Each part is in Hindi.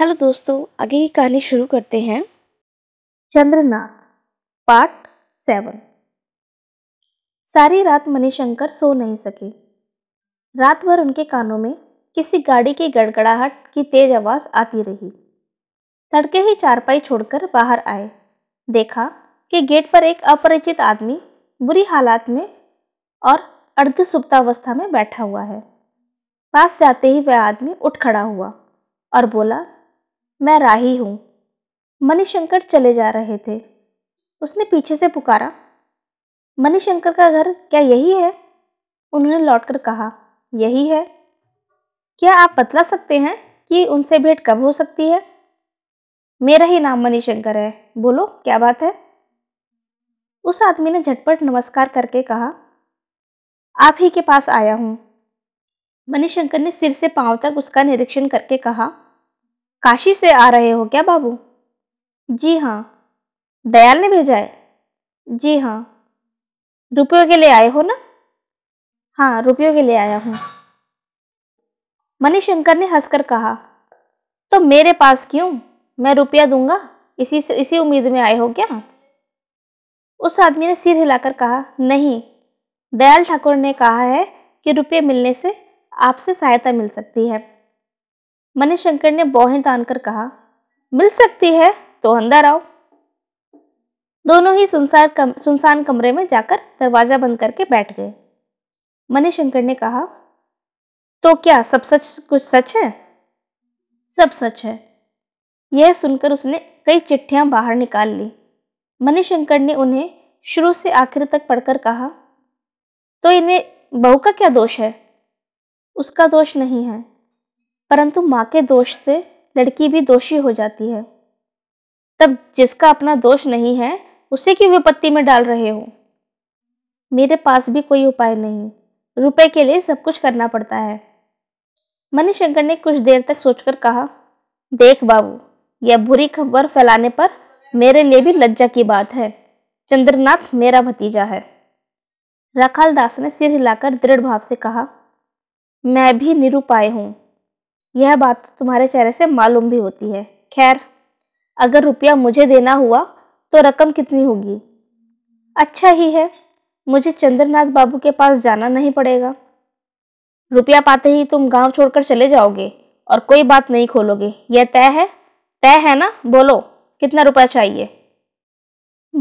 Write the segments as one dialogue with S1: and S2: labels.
S1: हेलो दोस्तों आगे की कहानी शुरू करते हैं चंद्रनाथ पार्ट सेवन सारी रात मणिशंकर सो नहीं सके रात भर उनके कानों में किसी गाड़ी की गड़गड़ाहट की तेज आवाज़ आती रही तड़के ही चारपाई छोड़कर बाहर आए देखा कि गेट पर एक अपरिचित आदमी बुरी हालात में और अर्ध सुप्तावस्था में बैठा हुआ है पास जाते ही वह आदमी उठ खड़ा हुआ और बोला मैं राही हूँ मणिशंकर चले जा रहे थे उसने पीछे से पुकारा मणिशंकर का घर क्या यही है उन्होंने लौटकर कहा यही है क्या आप बतला सकते हैं कि उनसे भेंट कब हो सकती है मेरा ही नाम मणिशंकर है बोलो क्या बात है उस आदमी ने झटपट नमस्कार करके कहा आप ही के पास आया हूँ मणिशंकर ने सिर से पांव तक उसका निरीक्षण करके कहा काशी से आ रहे हो क्या बाबू जी हाँ दयाल ने भेजा है जी हाँ रुपयों के लिए आए हो ना हाँ रुपयों के लिए आया हूँ मणिशंकर ने हंसकर कहा तो मेरे पास क्यों मैं रुपया दूंगा इसी से इसी उम्मीद में आए हो क्या उस आदमी ने सिर हिलाकर कहा नहीं दयाल ठाकुर ने कहा है कि रुपये मिलने से आपसे सहायता मिल सकती है मणिशंकर ने बौहें तान कर कहा मिल सकती है तो अंदर आओ दोनों ही सुनसान कम, सुनसान कमरे में जाकर दरवाजा बंद करके बैठ गए मणिशंकर ने कहा तो क्या सब सच कुछ सच है सब सच है यह सुनकर उसने कई चिट्ठियां बाहर निकाल ली मणिशंकर ने उन्हें शुरू से आखिर तक पढ़कर कहा तो इन्हें बहू का क्या दोष है उसका दोष नहीं है परंतु माँ के दोष से लड़की भी दोषी हो जाती है तब जिसका अपना दोष नहीं है उसे क्यों विपत्ति में डाल रहे हो मेरे पास भी कोई उपाय नहीं रुपए के लिए सब कुछ करना पड़ता है मणिशंकर ने कुछ देर तक सोचकर कहा देख बाबू यह बुरी खबर फैलाने पर मेरे लिए भी लज्जा की बात है चंद्रनाथ मेरा भतीजा है रखाल दास ने सिर हिलाकर दृढ़ भाव से कहा मैं भी निरुपाय हूँ यह बात तो तुम्हारे चेहरे से मालूम भी होती है खैर अगर रुपया मुझे देना हुआ तो रकम कितनी होगी अच्छा ही है मुझे चंद्रनाथ बाबू के पास जाना नहीं पड़ेगा रुपया पाते ही तुम गांव छोड़कर चले जाओगे और कोई बात नहीं खोलोगे यह तय है तय है ना बोलो कितना रुपया चाहिए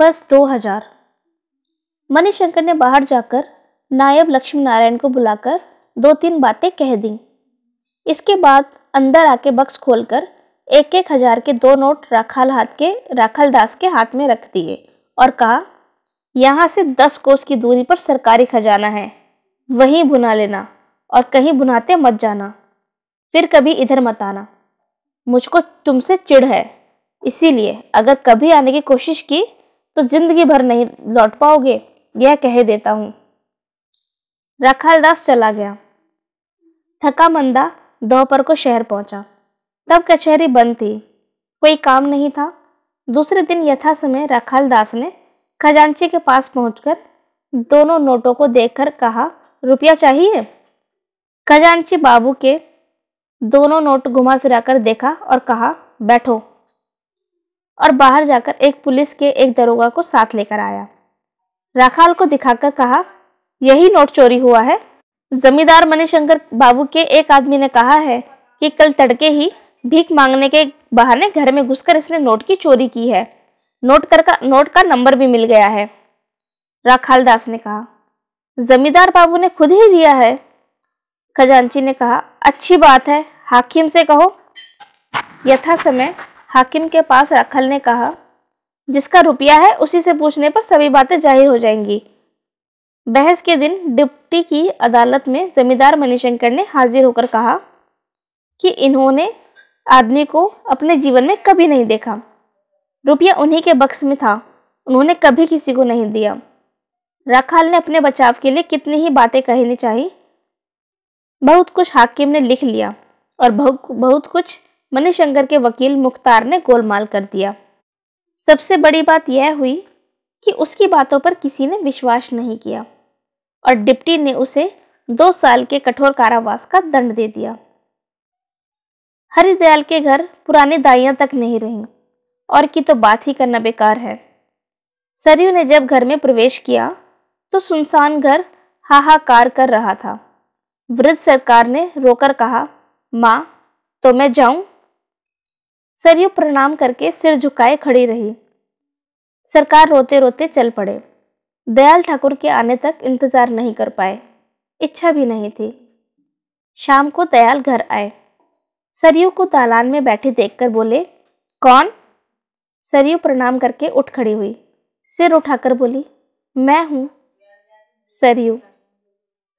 S1: बस दो हजार मणि शंकर ने बाहर जाकर नायब लक्ष्मी नारायण को बुलाकर दो तीन बातें कह दी इसके बाद अंदर आके बक्स खोलकर एक एक हजार के दो नोट राखाल हाथ के राखाल दास के हाथ में रख दिए और कहा यहाँ से दस कोस की दूरी पर सरकारी खजाना है वहीं भुना लेना और कहीं भुनाते मत जाना फिर कभी इधर मत आना मुझको तुमसे चिढ़ है इसीलिए अगर कभी आने की कोशिश की तो जिंदगी भर नहीं लौट पाओगे यह कह देता हूँ दास चला गया थका मंदा दोपहर को शहर पहुंचा। तब कचहरी बंद थी कोई काम नहीं था दूसरे दिन यथा समय रखाल दास ने खजांची के पास पहुंचकर दोनों नोटों को देखकर कहा रुपया चाहिए खजांची बाबू के दोनों नोट घुमा फिराकर देखा और कहा बैठो और बाहर जाकर एक पुलिस के एक दरोगा को साथ लेकर आया राखाल को दिखाकर कहा यही नोट चोरी हुआ है जमींदार मणिशंकर बाबू के एक आदमी ने कहा है कि कल तड़के ही भीख मांगने के बहाने घर में घुसकर इसने नोट की चोरी की है नोट कर का नोट का नंबर भी मिल गया है राखाल दास ने कहा जमींदार बाबू ने खुद ही दिया है खजांची ने कहा अच्छी बात है हाकिम से कहो यथा समय हाकिम के पास राखल ने कहा जिसका रुपया है उसी से पूछने पर सभी बातें जाहिर हो जाएंगी बहस के दिन डिप्टी की अदालत में जमींदार मणिशंकर ने हाजिर होकर कहा कि इन्होंने आदमी को अपने जीवन में कभी नहीं देखा रुपया उन्हीं के बक्स में था उन्होंने कभी किसी को नहीं दिया राखाल ने अपने बचाव के लिए कितनी ही बातें कहनी चाहिए बहुत कुछ हाकिम ने लिख लिया और बहुत बहुत कुछ मणिशंकर के वकील मुख्तार ने गोलमाल कर दिया सबसे बड़ी बात यह हुई कि उसकी बातों पर किसी ने विश्वास नहीं किया और डिप्टी ने उसे दो साल के कठोर कारावास का दंड दे दिया हरिदयाल के घर पुरानी दाइयां तक नहीं रहीं और की तो बात ही करना बेकार है सरयू ने जब घर में प्रवेश किया तो सुनसान घर हाहाकार कर रहा था वृद्ध सरकार ने रोकर कहा माँ तो मैं जाऊं सरयू प्रणाम करके सिर झुकाए खड़ी रही सरकार रोते रोते चल पड़े दयाल ठाकुर के आने तक इंतज़ार नहीं कर पाए इच्छा भी नहीं थी शाम को दयाल घर आए सरयू को दालान में बैठे देखकर बोले कौन सरयू प्रणाम करके उठ खड़ी हुई सिर उठाकर बोली मैं हूँ सरयू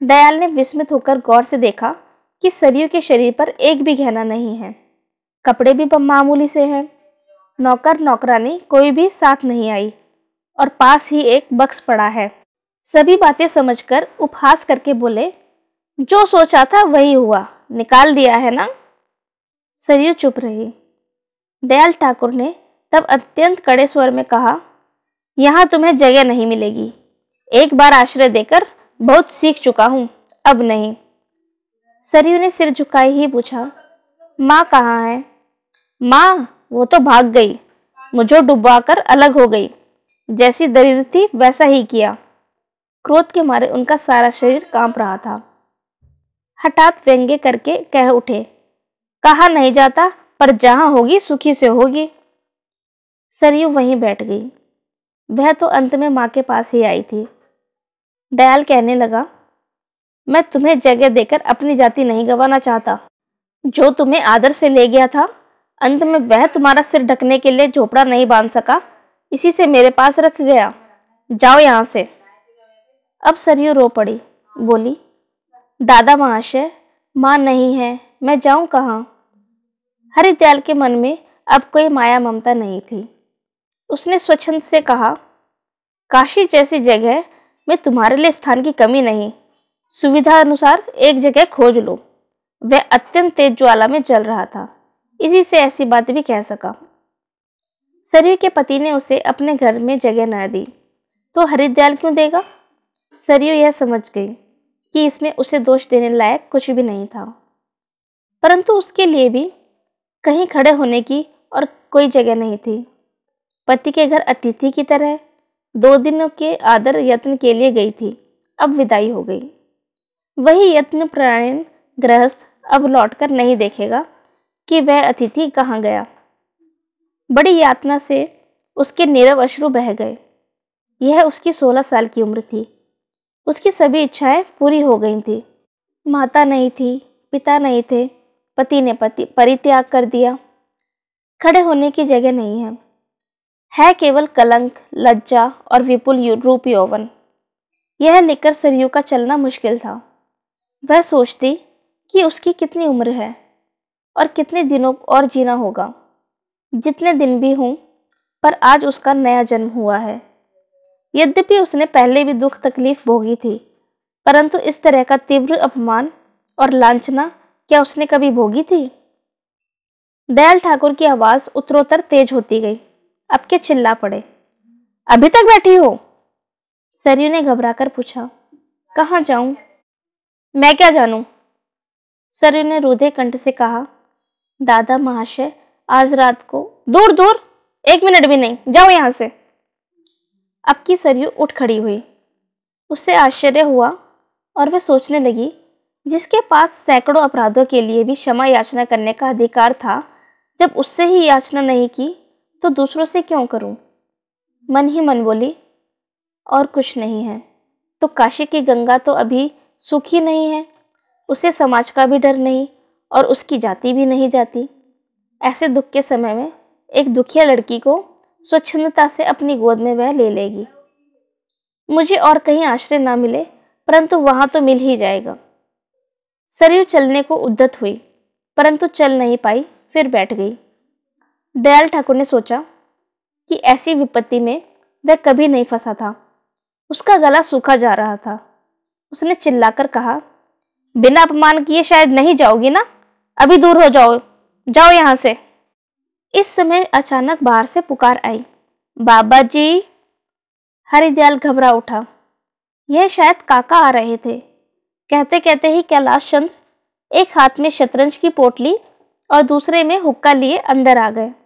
S1: दयाल ने विस्मित होकर गौर से देखा कि सरयू के शरीर पर एक भी गहना नहीं है कपड़े भी मामूली से हैं नौकर नौकरानी कोई भी साथ नहीं आई और पास ही एक बक्स पड़ा है सभी बातें समझकर उपहास करके बोले जो सोचा था वही हुआ निकाल दिया है ना सरयू चुप रही दयाल ठाकुर ने तब अत्यंत कड़े स्वर में कहा यहाँ तुम्हें जगह नहीं मिलेगी एक बार आश्रय देकर बहुत सीख चुका हूँ अब नहीं सरयू ने सिर झुकाए ही पूछा माँ कहाँ है माँ वो तो भाग गई मुझे डुबा कर अलग हो गई जैसी दरिद्र थी वैसा ही किया क्रोध के मारे उनका सारा शरीर कांप रहा था हठात व्यंग्य करके कह उठे कहा नहीं जाता पर जहां होगी सुखी से होगी सरयू वहीं बैठ गई वह तो अंत में माँ के पास ही आई थी दयाल कहने लगा मैं तुम्हें जगह देकर अपनी जाति नहीं गंवाना चाहता जो तुम्हें आदर से ले गया था अंत में वह तुम्हारा सिर ढकने के लिए झोपड़ा नहीं बांध सका इसी से मेरे पास रख गया जाओ यहाँ से अब सरयू रो पड़ी बोली दादा महाशय माँ नहीं है मैं जाऊँ कहाँ हरिदयाल के मन में अब कोई माया ममता नहीं थी उसने स्वच्छंद से कहा काशी जैसी जगह में तुम्हारे लिए स्थान की कमी नहीं सुविधा अनुसार एक जगह खोज लो वह अत्यंत तेज ज्वाला में जल रहा था इसी से ऐसी बात भी कह सका सरयू के पति ने उसे अपने घर में जगह ना दी तो हरिद्याल क्यों देगा सरयू यह समझ गई कि इसमें उसे दोष देने लायक कुछ भी नहीं था परंतु उसके लिए भी कहीं खड़े होने की और कोई जगह नहीं थी पति के घर अतिथि की तरह दो दिनों के आदर यत्न के लिए गई थी अब विदाई हो गई वही यत्न प्रायण गृहस्थ अब लौटकर नहीं देखेगा कि वह अतिथि कहाँ गया बड़ी यातना से उसके नीरव अश्रु बह गए यह उसकी सोलह साल की उम्र थी उसकी सभी इच्छाएं पूरी हो गई थी माता नहीं थी पिता नहीं थे पति ने पति परित्याग कर दिया खड़े होने की जगह नहीं है है केवल कलंक लज्जा और विपुल रूप यौवन यह लेकर सरयू का चलना मुश्किल था वह सोचती कि उसकी कितनी उम्र है और कितने दिनों और जीना होगा जितने दिन भी हों पर आज उसका नया जन्म हुआ है यद्यपि उसने पहले भी दुख तकलीफ भोगी थी परंतु इस तरह का तीव्र अपमान और लांछना क्या उसने कभी भोगी थी दयाल ठाकुर की आवाज़ उत्तरोत्तर तेज होती गई अब के चिल्ला पड़े अभी तक बैठी हो सरयू ने घबरा कर पूछा कहाँ जाऊं मैं क्या जानूं सरयू ने रूधे कंठ से कहा दादा महाशय आज रात को दूर दूर एक मिनट भी नहीं जाओ यहाँ से अब की सरयू उठ खड़ी हुई उससे आश्चर्य हुआ और वह सोचने लगी जिसके पास सैकड़ों अपराधों के लिए भी क्षमा याचना करने का अधिकार था जब उससे ही याचना नहीं की तो दूसरों से क्यों करूं? मन ही मन बोली और कुछ नहीं है तो काशी की गंगा तो अभी सूखी नहीं है उसे समाज का भी डर नहीं और उसकी जाति भी नहीं जाती ऐसे दुख के समय में एक दुखिया लड़की को स्वच्छंदता से अपनी गोद में वह ले लेगी मुझे और कहीं आश्रय ना मिले परंतु वहाँ तो मिल ही जाएगा सरयू चलने को उद्दत हुई परंतु चल नहीं पाई फिर बैठ गई दयाल ठाकुर ने सोचा कि ऐसी विपत्ति में वह कभी नहीं फंसा था उसका गला सूखा जा रहा था उसने चिल्लाकर कहा बिना अपमान किए शायद नहीं जाओगी ना अभी दूर हो जाओ जाओ यहाँ से इस समय अचानक बाहर से पुकार आई बाबा जी हरिदयाल घबरा उठा यह शायद काका आ रहे थे कहते कहते ही कैलाश चंद्र एक हाथ में शतरंज की पोटली और दूसरे में हुक्का लिए अंदर आ गए